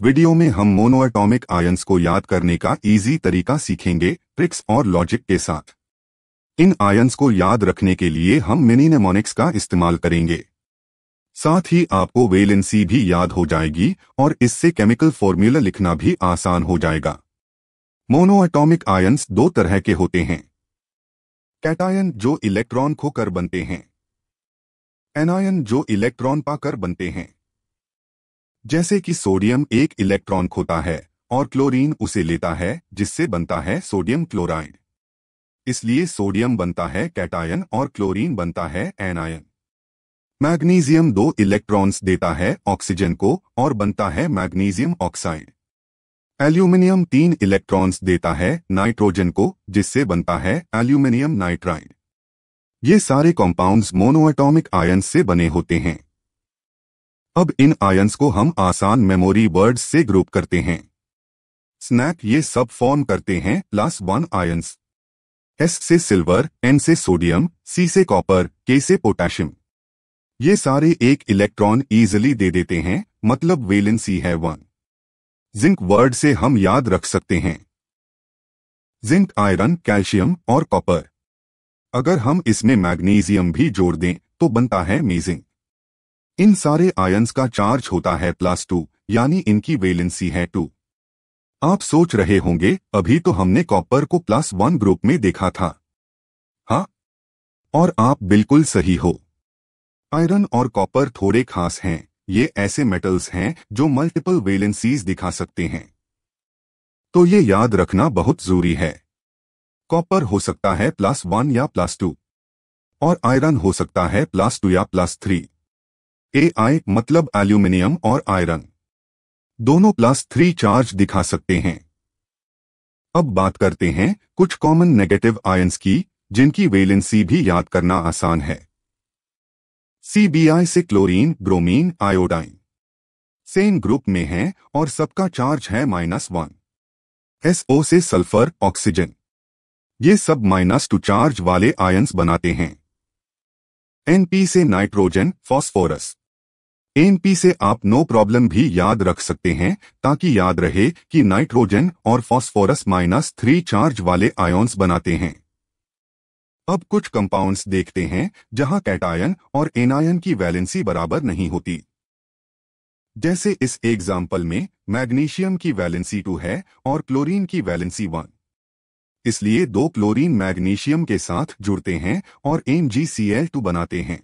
video में हम monoatomic ions को याद करने का इजी तरीका सीखेंगे ट्रिक्स और लॉजिक के साथ इन आयंस को याद रखने के लिए हम मिनीनेमोनिक्स का इस्तेमाल करेंगे साथ ही आपको वेलेंसी भी याद हो जाएगी और इससे केमिकल फॉर्मूला लिखना भी आसान हो जाएगा मोनोएटॉमिक आयंस दो तरह के होते हैं कैटायन जो इलेक्ट्रॉन खोकर बनते हैं एनायन जो इलेक्ट्रॉन पाकर बनते हैं जैसे कि सोडियम एक इलेक्ट्रॉन खोता है और क्लोरीन उसे लेता है जिससे बनता है सोडियम क्लोराइड इसलिए सोडियम बनता है कैटायन और क्लोरीन बनता है एनायन मैग्नीजियम दो इलेक्ट्रॉन्स देता है ऑक्सीजन को और बनता है मैग्नीजियम ऑक्साइड एल्यूमिनियम तीन इलेक्ट्रॉन्स देता है नाइट्रोजन को जिससे बनता है एल्यूमिनियम नाइट्राइड ये सारे कॉम्पाउंड्स मोनोएटॉमिक आयन से बने होते हैं अब इन आयंस को हम आसान मेमोरी वर्ड्स से ग्रुप करते हैं स्नैक ये सब फॉर्म करते हैं प्लस वन आयंस एस से सिल्वर एन से सोडियम सी से कॉपर के से पोटेशियम ये सारे एक इलेक्ट्रॉन इजिली दे देते हैं मतलब वेलेंसी है वन जिंक वर्ड से हम याद रख सकते हैं जिंक आयरन कैल्शियम और कॉपर अगर हम इसमें मैग्नीशियम भी जोड़ दें तो बनता है मीजिंग इन सारे आयंस का चार्ज होता है प्लस टू यानी इनकी वेलेंसी है टू आप सोच रहे होंगे अभी तो हमने कॉपर को प्लस वन ग्रुप में देखा था हा और आप बिल्कुल सही हो आयरन और कॉपर थोड़े खास हैं ये ऐसे मेटल्स हैं जो मल्टीपल वेलेंसीज दिखा सकते हैं तो ये याद रखना बहुत जरूरी है कॉपर हो सकता है प्लस वन या प्लस टू और आयरन हो सकता है प्लस टू या प्लस थ्री ए आई मतलब एल्यूमिनियम और आयरन दोनों प्लस थ्री चार्ज दिखा सकते हैं अब बात करते हैं कुछ कॉमन नेगेटिव आयंस की जिनकी वेलेंसी भी याद करना आसान है सीबीआई से chlorine bromine iodine same group में है और सबका चार्ज है माइनस वन एसओ से सल्फर ऑक्सीजन ये सब माइनस टू चार्ज वाले आयंस बनाते हैं एनपी से नाइट्रोजन फॉस्फोरस एनपी से आप नो प्रॉब्लम भी याद रख सकते हैं ताकि याद रहे कि नाइट्रोजन और फास्फोरस माइनस थ्री चार्ज वाले आयोन्स बनाते हैं अब कुछ कंपाउंड्स देखते हैं जहां कैटायन और एनायन की वैलेंसी बराबर नहीं होती जैसे इस एग्जाम्पल में मैग्नीशियम की वैलेंसी टू है और क्लोरीन की वैलेंसी वन इसलिए दो क्लोरीन मैग्नीशियम के साथ जुड़ते हैं और एम बनाते हैं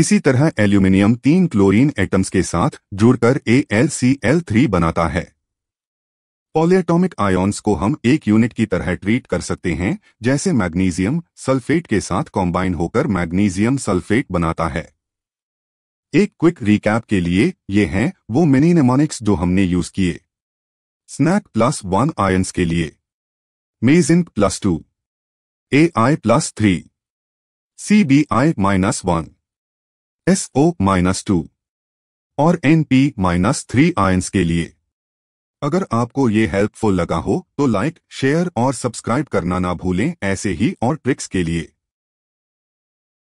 इसी तरह एल्यूमिनियम तीन क्लोरीन एटम्स के साथ जुड़कर AlCl3 बनाता है पॉलियटोमिक आयोन्स को हम एक यूनिट की तरह ट्रीट कर सकते हैं जैसे मैग्नीशियम सल्फेट के साथ कॉम्बाइन होकर मैग्नीशियम सल्फेट बनाता है एक क्विक रिकैप के लिए ये हैं वो मिनी नेमोनिक्स जो हमने यूज किए स्नैक प्लस वन आयन्स के लिए मेजिन plus two A I plus three C B I minus one SO minus two और NP माइनस थ्री आयंस के लिए अगर आपको ये हेल्पफुल लगा हो तो लाइक शेयर और सब्सक्राइब करना ना भूलें ऐसे ही और ट्रिक्स के लिए